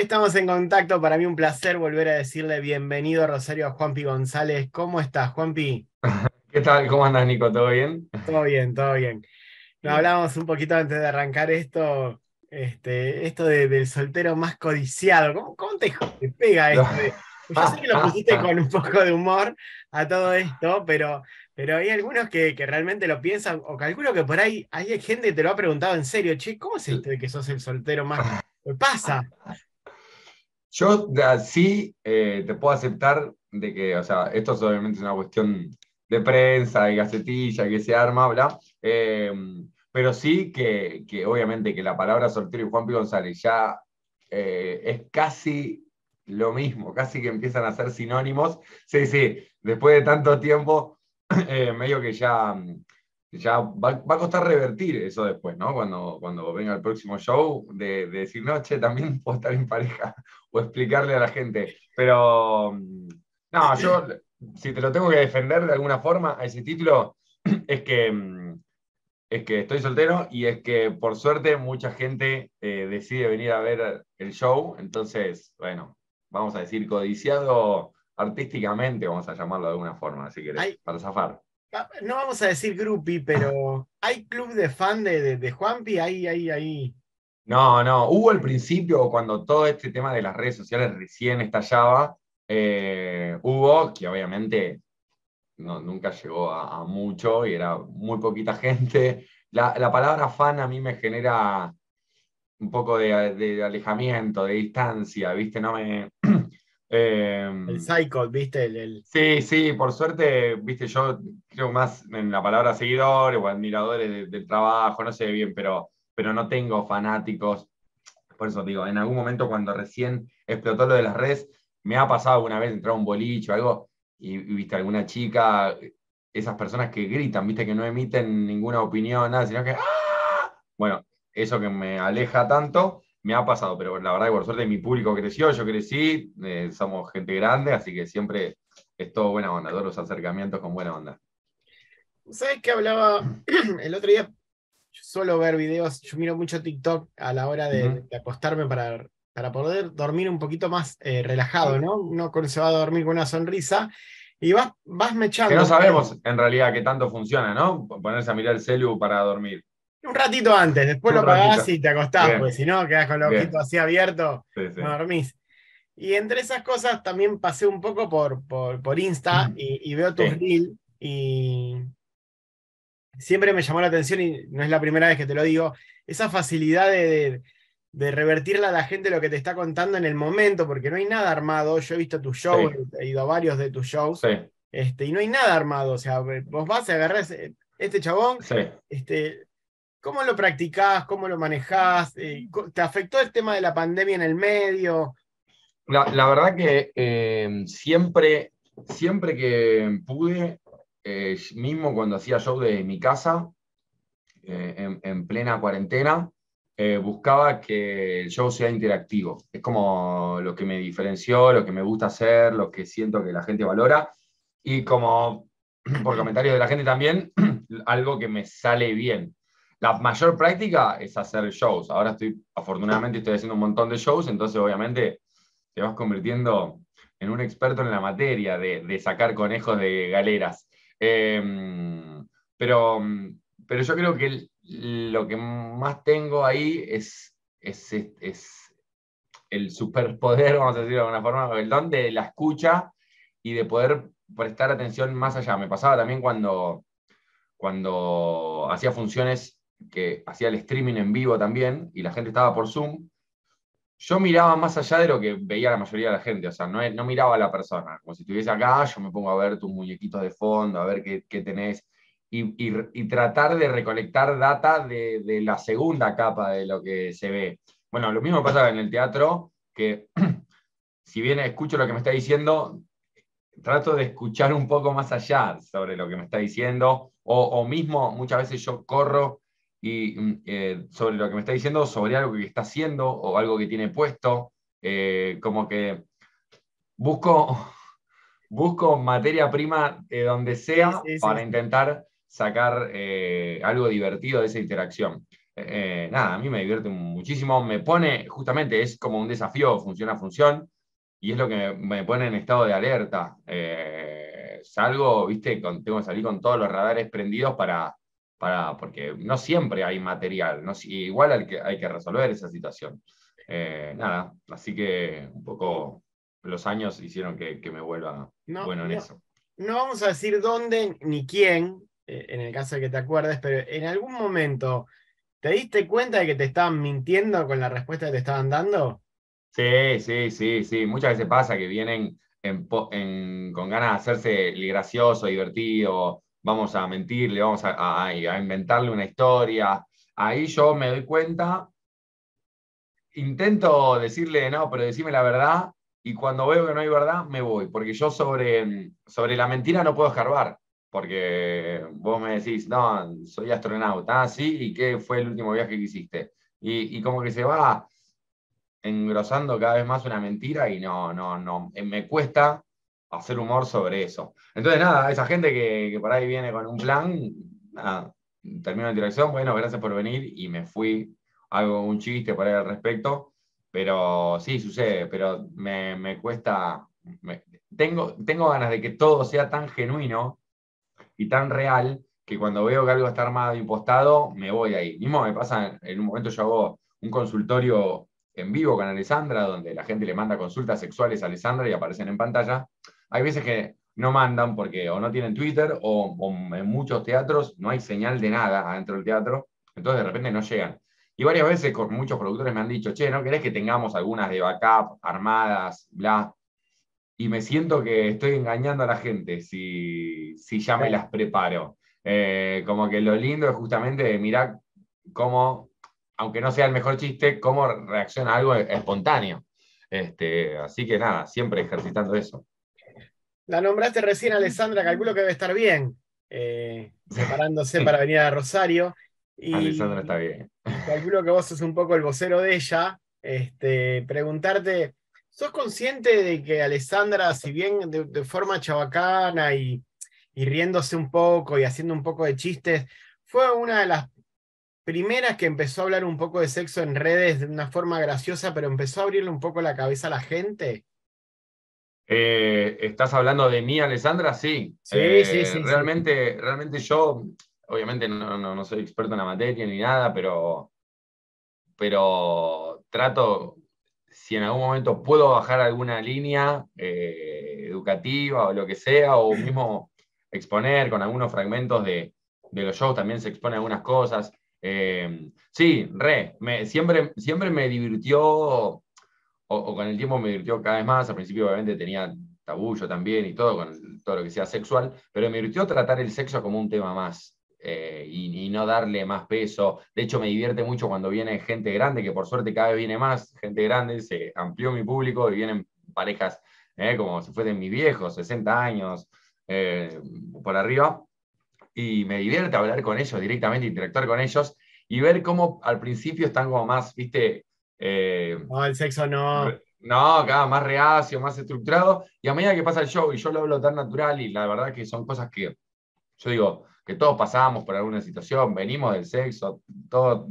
Estamos en contacto. Para mí un placer volver a decirle bienvenido, Rosario, a Juanpi González. ¿Cómo estás, Juanpi? ¿Qué tal? ¿Cómo andas, Nico? ¿Todo bien? Todo bien, todo bien. Nos hablábamos un poquito antes de arrancar esto, este, esto del soltero más codiciado. ¿Cómo, te, pega esto? Yo sé que lo pusiste con un poco de humor a todo esto, pero, pero hay algunos que, realmente lo piensan, o calculo que por ahí hay gente que te lo ha preguntado en serio, che, ¿cómo es esto de que sos el soltero más? ¿Qué pasa? Yo sí eh, te puedo aceptar de que, o sea, esto es obviamente una cuestión de prensa, y gacetilla, que se arma, bla. Eh, pero sí que, obviamente que la palabra soltero y Juan P. González ya eh, es casi lo mismo, casi que empiezan a ser sinónimos. Sí, sí, después de tanto tiempo, medio que ya ya va, a costar revertir eso después, ¿no? Cuando, cuando venga el próximo show, de, decir, no, che, también puedo estar en pareja, o explicarle a la gente. Pero, mm, no, yo, si te lo tengo que defender de alguna forma a ese título, es que, mm, es que estoy soltero y es que, por suerte, mucha gente eh, decide venir a ver el show. Entonces, bueno, vamos a decir, codiciado artísticamente, vamos a llamarlo de alguna forma, si querés, para zafar no vamos a decir grupi, pero ¿hay club de fan de, de, Juanpi? Ahí, ahí, ahí. No, no, hubo al principio, cuando todo este tema de las redes sociales recién estallaba, eh, hubo, que obviamente no, nunca llegó a, mucho y era muy poquita gente. La, palabra fan a mí me genera un poco de alejamiento, de distancia, ¿viste? No me, el em, psycho, viste. El, Sí, sí, por suerte, viste, yo creo más en la palabra seguidores o admiradores del trabajo, no sé bien, pero, pero no tengo fanáticos. Por eso digo, en algún momento cuando recién explotó lo de las redes, me ha pasado alguna vez entrar un boliche o algo y, viste alguna chica, esas personas que gritan, viste, que no emiten ninguna opinión, nada, sino que ¡ah! Bueno, eso que me aleja tanto me ha pasado, pero la verdad es que por suerte mi público creció, yo crecí, eh, somos gente grande, así que siempre es todo buena onda, todos los acercamientos con buena onda. ¿Sabes qué hablaba el otro día? Yo suelo ver videos, yo miro mucho TikTok a la hora de, acostarme para, para poder dormir un poquito más eh, relajado, ¿no? Uno se va a dormir con una sonrisa y vas, vas mechando. Que no sabemos en realidad qué tanto funciona, ¿no? Ponerse a mirar el celu para dormir. Un ratito antes, después lo pagás y te acostás, porque si no, quedás con los ojito así abierto no dormís. Y entre esas cosas también pasé un poco por, por, por Insta mm. y, veo tu reel reels y siempre me llamó la atención y no es la primera vez que te lo digo, esa facilidad de, de, revertirle a la gente lo que te está contando en el momento, porque no hay nada armado. Yo he visto tu show, he ido a varios de tus shows. Este, y no hay nada armado, o sea, vos vas y agarrás eh, este chabón, este, ¿Cómo lo practicás? ¿Cómo lo manejás? Eh, ¿Te afectó el tema de la pandemia en el medio? La, verdad que eh, siempre, siempre que pude, eh, mismo cuando hacía show de mi casa, en, en, plena cuarentena, buscaba que el show sea interactivo. Es como lo que me diferenció, lo que me gusta hacer, lo que siento que la gente valora. Y como por comentarios de la gente también, algo que me sale bien. La mayor práctica es hacer shows. Ahora estoy, afortunadamente, estoy haciendo un montón de shows, entonces obviamente te vas convirtiendo en un experto en la materia de, sacar conejos de galeras. Em, pero, pero yo creo que lo que más tengo ahí es, es, el superpoder, vamos a decirlo de alguna forma, el don de la escucha y de poder prestar atención más allá. Me pasaba también cuando, cuando hacía funciones que hacía el streaming en vivo también, y la gente estaba por Zoom, yo miraba más allá de lo que veía la mayoría de la gente, o sea, no, no miraba a la persona, como si estuviese acá, yo me pongo a ver tus muñequitos de fondo, a ver qué, qué tenés, y, y, tratar de recolectar data de, de, la segunda capa de lo que se ve. Bueno, lo mismo pasa en el teatro, que si bien escucho lo que me está diciendo, trato de escuchar un poco más allá sobre lo que me está diciendo, o, o mismo muchas veces yo corro y mm, eh, sobre lo que me está diciendo, sobre algo que está haciendo o algo que tiene puesto, eh, como que busco, busco materia prima eh, donde sea para intentar sacar eh, algo divertido de esa interacción. nada, a mí me divierte muchísimo, me pone, justamente es como un desafío funciona a función, y es lo que me, pone en estado de alerta. salgo, viste, tengo que salir con todos los radares prendidos para para, porque no siempre hay material, no, igual hay que, hay que resolver esa situación. Eh, nada, así que un poco los años hicieron que, me vuelva bueno en eso. No vamos a decir dónde ni quién, eh, en el caso de que te acuerdes, pero en algún momento, ¿te diste cuenta de que te estaban mintiendo con la respuesta que te estaban dando? Sí, sí, sí, sí. Muchas veces pasa que vienen con ganas de hacerse gracioso, divertido, vamos a mentirle, vamos a, inventarle una historia. Ahí yo me doy cuenta, intento decirle, no, pero decime la verdad, y cuando veo que no hay verdad, me voy, porque yo sobre, sobre la mentira no puedo escarbar, porque vos me decís, no, soy astronauta, ah, sí, ¿y qué fue el último viaje que hiciste? Y, y, como que se va engrosando cada vez más una mentira y no, no, no, me cuesta hacer humor sobre eso. Entonces, nada, esa gente que, que por ahí viene con un plan, termino la dirección. bueno, gracias por venir y me fui, hago un chiste por ahí al respecto, pero sí, sucede, pero me, me cuesta, tengo, tengo ganas de que todo sea tan genuino y tan real que cuando veo que algo está armado, y impostado, me voy ahí. Mismo me pasa, en un momento yo hago un consultorio en vivo con Alessandra, donde la gente le manda consultas sexuales a Alessandra y aparecen en pantalla. Hay veces que no mandan porque o no tienen Twitter o, en muchos teatros no hay señal de nada adentro del teatro, entonces de repente no llegan. Y varias veces con muchos productores me han dicho, che, ¿no querés que tengamos algunas de backup, armadas, bla? Y me siento que estoy engañando a la gente si, si ya me las preparo. Eh, como que lo lindo es justamente mirar cómo, aunque no sea el mejor chiste, cómo reacciona algo espontáneo. Este, así que nada, siempre ejercitando eso. La nombraste recién, Alessandra, calculo que debe estar bien, eh, separándose preparándose para venir a Rosario. Y Alessandra está bien. Calculo que vos sos un poco el vocero de ella. Este, preguntarte, ¿sos consciente de que Alessandra, si bien de, forma chabacana y, y riéndose un poco y haciendo un poco de chistes, fue una de las primeras que empezó a hablar un poco de sexo en redes de una forma graciosa, pero empezó a abrirle un poco la cabeza a la gente? Eh, ¿Estás hablando de mí, Alessandra? Sí. Sí, sí, eh, sí. Realmente, realmente yo, obviamente no, soy experto en la materia ni nada, pero, pero trato, si en algún momento puedo bajar alguna línea eh, educativa o lo que sea, o mismo exponer con algunos fragmentos de, los shows, también se expone algunas cosas. sí, re, me, siempre, siempre me divirtió o, con el tiempo me divirtió cada vez más. Al principio, obviamente, tenía tabullo también y todo, con todo lo que sea sexual, pero me divirtió tratar el sexo como un tema más. Eh, y, no darle más peso. De hecho, me divierte mucho cuando viene gente grande, que por suerte cada vez viene más gente grande, se amplió mi público y vienen parejas eh, como si fuesen mis viejos, 60 años, eh, por arriba. Y me divierte hablar con ellos directamente, interactuar con ellos y ver cómo al principio están como más, viste, eh, no, el sexo no. No, cada más reacio, más estructurado. Y a medida que pasa el show, y yo lo hablo tan natural, y la verdad que son cosas que yo digo, que todos pasamos por alguna situación, venimos del sexo, todos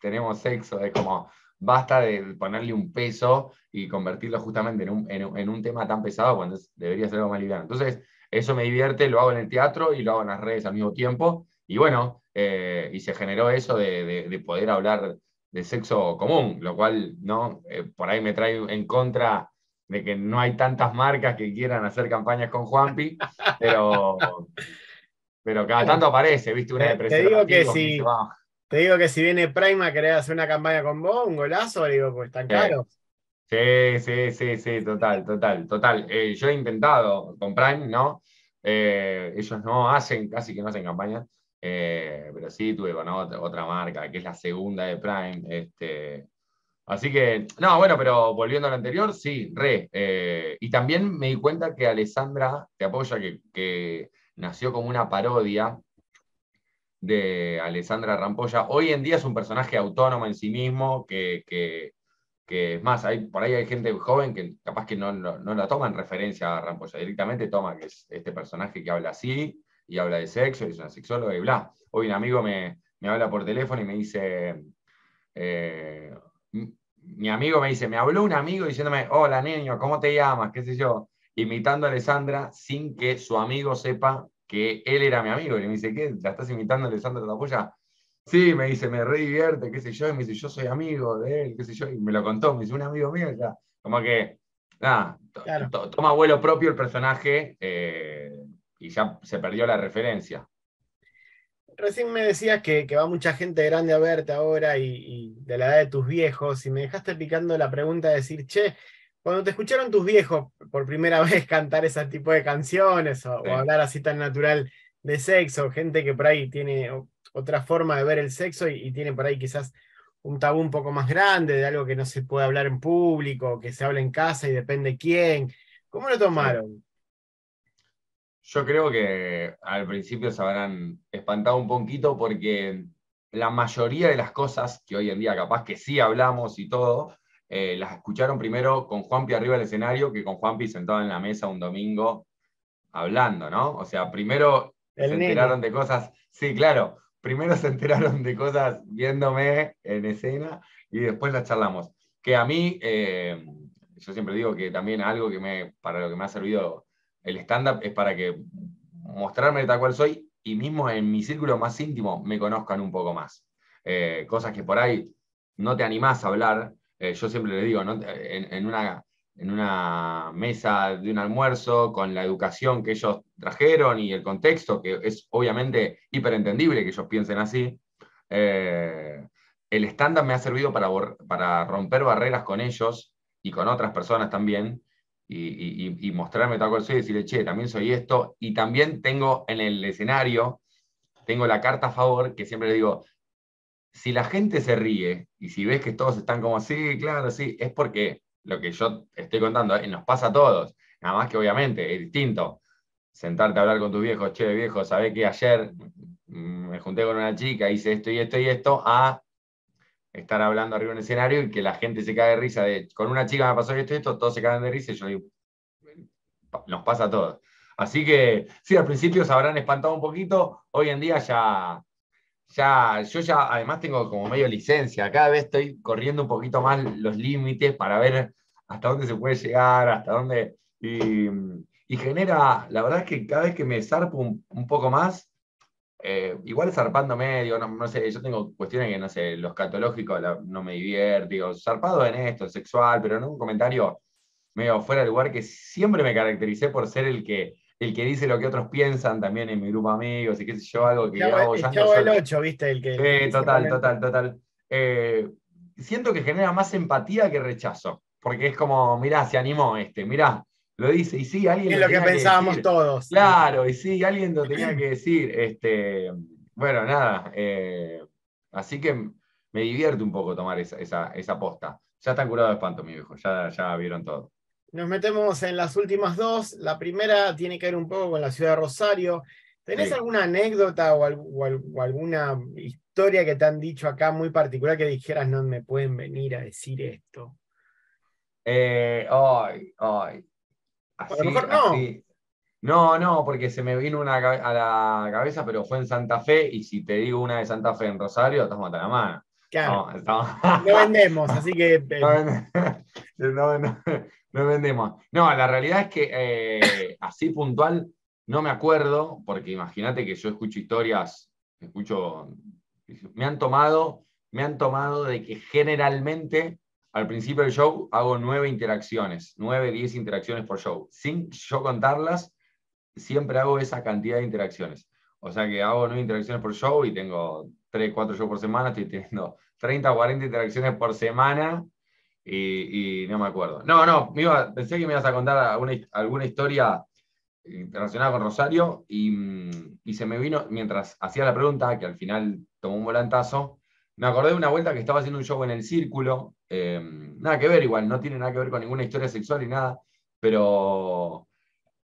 tenemos sexo, es como, basta de ponerle un peso y convertirlo justamente en un, en, un tema tan pesado cuando debería ser algo más Entonces, eso me divierte, lo hago en el teatro y lo hago en las redes al mismo tiempo. Y bueno, eh, y se generó eso de poder hablar de sexo común, lo cual ¿no? Eh, por ahí me trae en contra de que no hay tantas marcas que quieran hacer campañas con Juanpi, pero, pero cada tanto aparece, viste, una depresión. Te digo que sí. Si, ah". te digo que si viene Prime a querer hacer una campaña con vos, un golazo, digo, pues tan caro. Sí, sí, sí, sí, total, total, total. Eh, yo he intentado con Prime, ¿no? Eh, ellos no hacen, casi que no hacen campañas. Eh, pero sí, tuve otra, marca, que es la segunda de Prime. Este, así que, no, bueno, pero volviendo a lo anterior, sí, re. Eh, y también me di cuenta que Alessandra te apoya, que, nació como una parodia de Alessandra Rampolla. Hoy en día es un personaje autónomo en sí mismo, que, es más, por ahí hay gente joven que capaz que no, no la toma en referencia a Rampolla, directamente toma que es este personaje que habla así y habla de sexo, y es una sexóloga y bla. Hoy un amigo me, me habla por teléfono y me dice, eh, mi amigo me dice, me habló un amigo diciéndome, hola niño, ¿cómo te llamas? ¿Qué sé yo? Imitando a Alessandra sin que su amigo sepa que él era mi amigo. Y me dice, ¿qué? ¿La estás imitando a Alessandra Tapoya? Sí, me dice, me re qué sé yo, y me dice, yo soy amigo de él, qué sé yo, y me lo contó, me dice, un amigo mío, ya. Como que, nada, toma vuelo propio el personaje eh, y ya se perdió la referencia. Recién me decías que, va mucha gente grande a verte ahora y, de la edad de tus viejos, y me dejaste picando la pregunta de decir, che, cuando te escucharon tus viejos por primera vez cantar ese tipo de canciones o, hablar así tan natural de sexo, gente que por ahí tiene otra forma de ver el sexo y, y, tiene por ahí quizás un tabú un poco más grande de algo que no se puede hablar en público, que se habla en casa y depende quién. ¿Cómo lo tomaron? Yo creo que al principio se habrán espantado un poquito porque la mayoría de las cosas que hoy en día capaz que sí hablamos y todo, eh, las escucharon primero con Juanpi arriba del escenario que con Juanpi sentado en la mesa un domingo hablando, ¿no? O sea, primero se enteraron de cosas, sí, claro, primero se enteraron de cosas viéndome en escena y después las charlamos. Que a mí, eh, yo siempre digo que también algo que me, para lo que me ha servido el stand-up es para que mostrarme tal cual soy y mismo en mi círculo más íntimo me conozcan un poco más. Eh, cosas que por ahí no te animás a hablar. Eh, yo siempre le digo, en, una, mesa de un almuerzo, con la educación que ellos trajeron y el contexto, que es obviamente hiperentendible que ellos piensen así, eh, el estándar me ha servido para romper barreras con ellos y con otras personas también, y, mostrarme tal cual soy y decirle, che, también soy esto. Y también tengo en el escenario, tengo la carta a favor que siempre le digo, si la gente se ríe y si ves que todos están como, sí, claro, sí, es porque lo que yo estoy contando eh, nos pasa a todos. Nada más que obviamente es distinto sentarte a hablar con tus viejos, che, viejo, sabés que ayer me junté con una chica, hice esto y esto y esto, a estar hablando arriba en el escenario y que la gente se cae de risa. De, con una chica me pasó esto y esto, todos se caen de risa y yo digo, nos pasa a todos. Así que sí, al principio se habrán espantado un poquito, hoy en día ya, ya, yo ya además tengo como medio licencia, cada vez estoy corriendo un poquito más los límites para ver hasta dónde se puede llegar, hasta dónde... Y, genera, la verdad es que cada vez que me zarpo un poco más, eh, igual zarpando medio no, sé, yo tengo cuestiones que, no sé, los catológicos no me divierte, digo, zarpado en esto, sexual, pero en un comentario medio fuera de lugar que siempre me caractericé por ser el que, el que dice lo que otros piensan también en mi grupo de amigos y qué sé yo, algo que hago el 8, viste, total, total, total, eh, siento que genera más empatía que rechazo, porque es como, mirá, se animó este, mirá, lo dice, y sí, alguien... Es lo, que pensábamos todos. Claro, y sí, alguien lo tenía que decir. Este, bueno, nada, eh, así que me divierte un poco tomar esa, posta. Ya está curado de espanto, mi viejo, ya, ya vieron todo. Nos metemos en las últimas dos. La primera tiene que ver un poco con la ciudad de Rosario. ¿Tenés alguna anécdota o, alguna historia que te han dicho acá muy particular que dijeras, no me pueden venir a decir esto? Hoy eh, Hoy no. No, no, porque se me vino una a la cabeza, pero fue en Santa Fe, y si te digo una de Santa Fe en Rosario, estás matando la mano. No, vendemos, así que. Eh, no, no, vendemos. No, la realidad es que eh, así puntual no me acuerdo, porque imagínate que yo escucho historias, escucho. Me han tomado, me han tomado de que generalmente al principio del show hago nueve interacciones, nueve, diez interacciones por show. Sin yo contarlas, siempre hago esa cantidad de interacciones. O sea que hago nueve interacciones por show y tengo tres, cuatro shows por semana, estoy teniendo 30 o 40 interacciones por semana y, no me acuerdo. No, no, pensé que me ibas a contar alguna, alguna historia relacionada con Rosario y, mm, y se me vino, mientras hacía la pregunta, que al final tomó un volantazo, me acordé de una vuelta que estaba haciendo un show en el círculo. Em, nada que ver igual, no tiene nada que ver con ninguna historia sexual ni nada, pero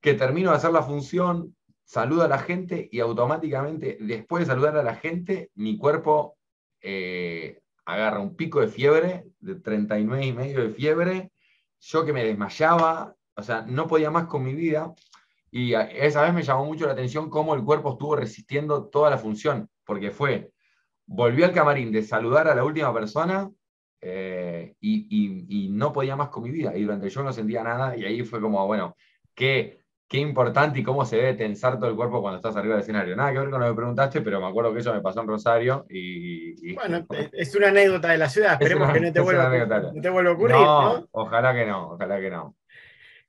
que termino de hacer la función, saludo a la gente y automáticamente, después de saludar a la gente, mi cuerpo eh, agarra un pico de fiebre, de 39 y medio de fiebre, yo que me desmayaba, o sea, no podía más con mi vida. Y esa vez me llamó mucho la atención cómo el cuerpo estuvo resistiendo toda la función, porque fue volvió al camarín de saludar a la última persona eh, y, no podía más con mi vida. Y durante yo no sentía nada y ahí fue como, bueno, qué, qué importante y cómo se debe tensar todo el cuerpo cuando estás arriba del escenario. Nada que ver con lo que preguntaste, pero me acuerdo que eso me pasó en Rosario y... bueno, es una anécdota de la ciudad, esperemos que no te, vuelva, no a ocurrir. ¿no? ojalá que no, ojalá que no.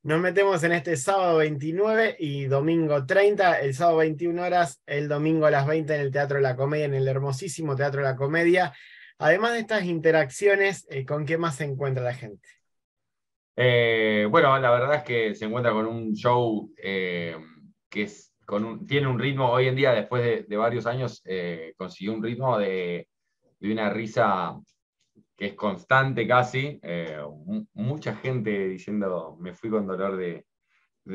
Nos metemos en este sábado 29 y domingo 30, el sábado 21 horas, el domingo a las 20 en el Teatro La Comedia, en el hermosísimo Teatro La Comedia. Además de estas interacciones, eh, ¿con qué más se encuentra la gente? Eh, bueno, la verdad es que se encuentra con un show eh, que tiene un ritmo, hoy en día, después de, varios años, consiguió un ritmo de una risa es constante casi, eh, mucha gente diciendo, me fui con dolor de,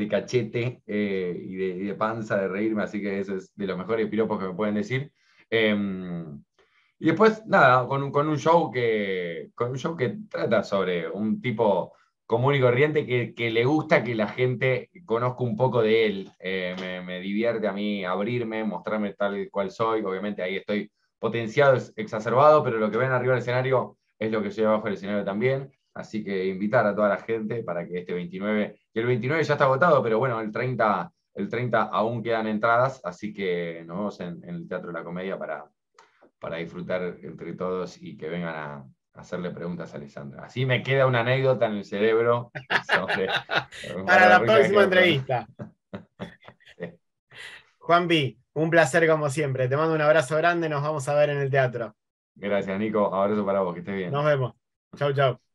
cachete eh, y, de, panza de reírme, así que eso es de los mejores piropos que me pueden decir. Em, y después, nada, con, con, un show que, con que trata sobre un tipo común y corriente que, le gusta que la gente conozca un poco de él. Eh, me, me, divierte a mí abrirme, mostrarme tal cual soy. Obviamente ahí estoy potenciado, exacerbado, pero lo que ven arriba del escenario es lo que lleva abajo el escenario también. Así que invitar a toda la gente para que este 29, que el 29 ya está agotado, pero bueno, el 30, el 30 aún quedan entradas, así que nos vemos en, el Teatro de la Comedia para, para disfrutar entre todos y que vengan a, hacerle preguntas a Alessandra. Así me queda una anécdota en el cerebro. Para la próxima entrevista. Juan B un placer como siempre. Te mando un abrazo grande. Nos vamos a ver en el teatro. Gracias, Nico. Abrazo para vos, que estés bien. Nos vemos. Chao, chao.